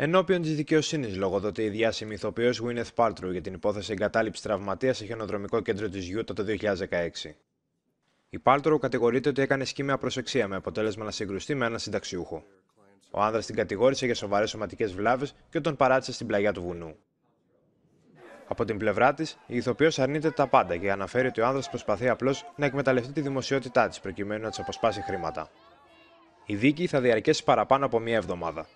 Ενώπιον της δικαιοσύνης, λογοδοτεί η διάσημη ηθοποιός Γουίνεθ Πάλτρου για την υπόθεση εγκατάλειψης τραυματίας σε χιονοδρομικό κέντρο της Γιούτα το 2016. Η Πάλτρου κατηγορείται ότι έκανε σκήμια προσεξία με αποτέλεσμα να συγκρουστεί με έναν συνταξιούχο. Ο άνδρας την κατηγόρησε για σοβαρές σωματικές βλάβες και τον παράτησε στην πλαγιά του βουνού. Από την πλευρά της, η ηθοποιός αρνείται τα πάντα και αναφέρει ότι ο άνδρας προσπαθεί απλώς να εκμεταλλευτεί τη δημοσιότητά της προκειμένου να της αποσπάσει χρήματα. Η δίκη θα διαρκέσει παραπάνω από μία εβδομάδα.